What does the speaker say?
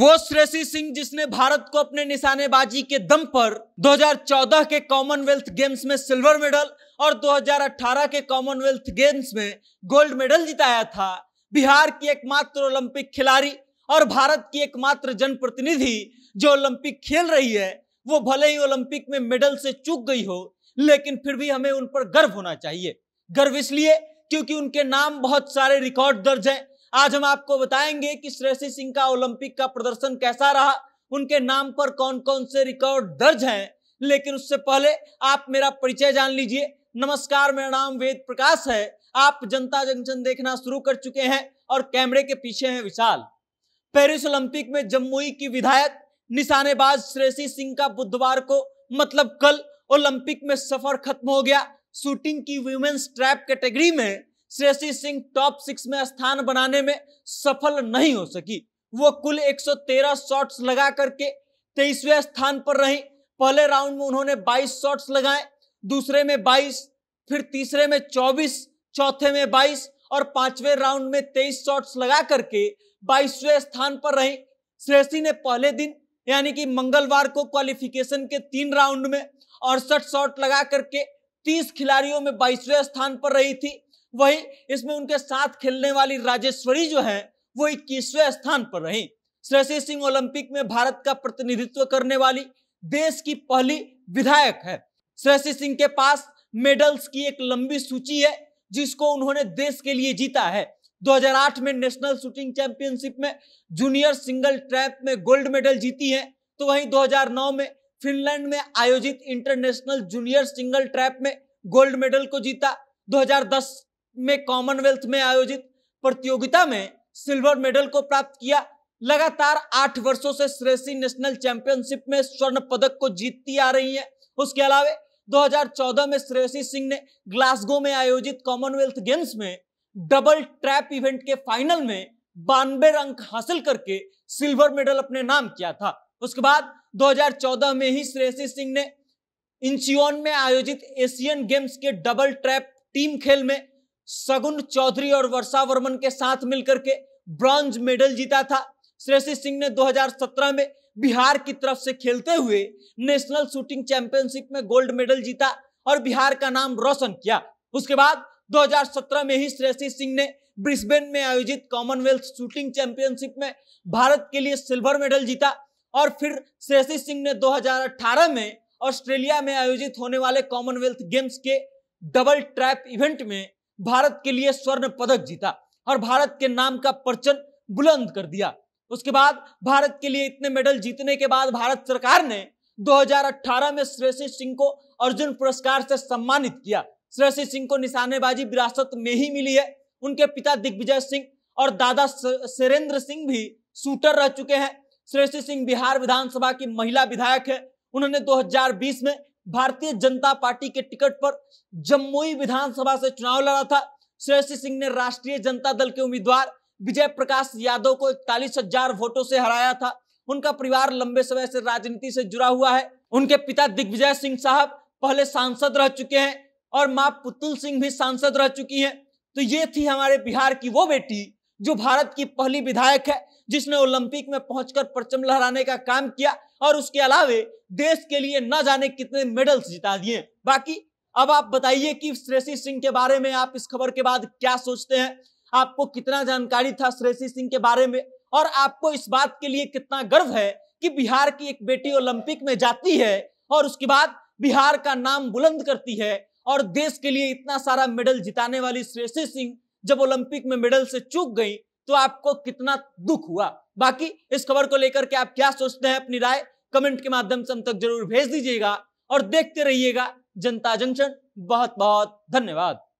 वो श्रेसी सिंह जिसने भारत को अपने निशानेबाजी के दम पर 2014 के कॉमनवेल्थ गेम्स में सिल्वर मेडल और 2018 के कॉमनवेल्थ गेम्स में गोल्ड मेडल जिताया था बिहार की एकमात्र ओलंपिक खिलाड़ी और भारत की एकमात्र जनप्रतिनिधि जो ओलंपिक खेल रही है वो भले ही ओलंपिक में मेडल से चूक गई हो लेकिन फिर भी हमें उन पर गर्व होना चाहिए गर्व इसलिए क्योंकि उनके नाम बहुत सारे रिकॉर्ड दर्ज हैं आज हम आपको बताएंगे कि श्रेयसी सिंह का ओलंपिक का प्रदर्शन कैसा रहा उनके नाम पर कौन कौन से रिकॉर्ड दर्ज हैं लेकिन उससे पहले आप मेरा परिचय जान लीजिए नमस्कार मेरा नाम वेद प्रकाश है आप जनता जंक्शन देखना शुरू कर चुके हैं और कैमरे के पीछे हैं विशाल पेरिस ओलंपिक में जम्मूई की विधायक निशानेबाज श्रेयसी सिंह का बुधवार को मतलब कल ओलंपिक में सफर खत्म हो गया शूटिंग की वुमेन्स ट्रैप कैटेगरी में श्रेयसी सिंह टॉप सिक्स में स्थान बनाने में सफल नहीं हो सकी वो कुल 113 शॉट्स लगा करके तेईसवे स्थान पर रही पहले राउंड में उन्होंने 22 शॉट्स लगाए दूसरे में 22 फिर तीसरे में 24 चौथे में 22 और पांचवें राउंड में 23 शॉट्स लगा करके 22वें स्थान पर रही श्रेयसी ने पहले दिन यानी कि मंगलवार को क्वालिफिकेशन के तीन राउंड में अड़सठ शॉट लगा करके तीस खिलाड़ियों में बाईसवें स्थान पर रही थी वहीं इसमें उनके साथ खेलने वाली राजेश्वरी जो है वो इक्कीसवें स्थान पर रही श्रेषी सिंह ओलंपिक में भारत का प्रतिनिधित्व करने वाली देश की पहली विधायक है श्रेषी सिंह के पास मेडल्स की एक लंबी सूची है जिसको उन्होंने देश के लिए जीता है 2008 में नेशनल शूटिंग चैंपियनशिप में जूनियर सिंगल ट्रैप में गोल्ड मेडल जीती है तो वहीं 2009 में फिनलैंड में आयोजित इंटरनेशनल जूनियर सिंगल ट्रैप में गोल्ड मेडल को जीता 2010 में कॉमनवेल्थ में आयोजित प्रतियोगिता में सिल्वर मेडल को प्राप्त किया लगातार आठ वर्षों से श्रेयसी नेशनल चैंपियनशिप में स्वर्ण पदक को जीतती आ रही है उसके अलावा 2014 में श्रेयसी सिंह ने ग्लासगो में आयोजित कॉमनवेल्थ गेम्स में डबल ट्रैप इवेंट के फाइनल में बानवे अंक हासिल करके सिल्वर मेडल अपने नाम किया था उसके बाद 2014 में ही श्रेयसी सिंह ने इंचियोन में आयोजित एशियन गेम्स के डबल ट्रैप टीम खेल में सगुन चौधरी और वर्षा वर्मन के साथ मिलकर के ब्रॉन्ज मेडल जीता था श्रेयसी सिंह ने 2017 में बिहार की तरफ से खेलते हुए नेशनल शूटिंग चैंपियनशिप में गोल्ड मेडल जीता और बिहार का नाम रोशन किया उसके बाद 2017 में ही श्रेयसी सिंह ने ब्रिस्बेन में आयोजित कॉमनवेल्थ शूटिंग चैंपियनशिप में भारत के लिए सिल्वर मेडल जीता और फिर श्रेयसी सिंह ने 2018 में ऑस्ट्रेलिया में आयोजित होने वाले कॉमनवेल्थ गेम्स के डबल ट्रैप इवेंट में भारत के लिए स्वर्ण पदक जीता और भारत के नाम का परचन बुलंद कर दिया उसके बाद भारत के लिए इतने मेडल जीतने के बाद भारत सरकार ने 2018 में श्रेयसी सिंह को अर्जुन पुरस्कार से सम्मानित किया श्रेयसी सिंह को निशानेबाजी विरासत में ही मिली है उनके पिता दिग्विजय सिंह और दादा सुरेंद्र सिंह भी शूटर रह चुके हैं श्रेयसी सिंह बिहार विधानसभा की महिला विधायक है उन्होंने 2020 में भारतीय जनता पार्टी के टिकट पर जम्मूई विधानसभा से चुनाव लड़ा था श्रेयसी सिंह ने राष्ट्रीय जनता दल के उम्मीदवार विजय प्रकाश यादव को इकतालीस हजार वोटों से हराया था उनका परिवार लंबे समय से राजनीति से जुड़ा हुआ है उनके पिता दिग्विजय सिंह साहब पहले सांसद रह चुके हैं और माँ पुतुल सिंह भी सांसद रह चुकी हैं तो ये थी हमारे बिहार की वो बेटी जो भारत की पहली विधायक है जिसने ओलंपिक में पहुंचकर परचम लहराने का काम किया और उसके अलावे देश के लिए न जाने कितने मेडल्स जिता दिए बाकी अब आप बताइए कि श्रेसी सिंह के बारे में आप इस खबर के बाद क्या सोचते हैं आपको कितना जानकारी था श्रेसी सिंह के बारे में और आपको इस बात के लिए कितना गर्व है कि बिहार की एक बेटी ओलंपिक में जाती है और उसके बाद बिहार का नाम बुलंद करती है और देश के लिए इतना सारा मेडल जिताने वाली श्रेसी सिंह जब ओलंपिक में मेडल से चूक गई तो आपको कितना दुख हुआ बाकी इस खबर को लेकर के आप क्या सोचते हैं अपनी राय कमेंट के माध्यम से हम तक जरूर भेज दीजिएगा और देखते रहिएगा जनता जंक्शन बहुत बहुत धन्यवाद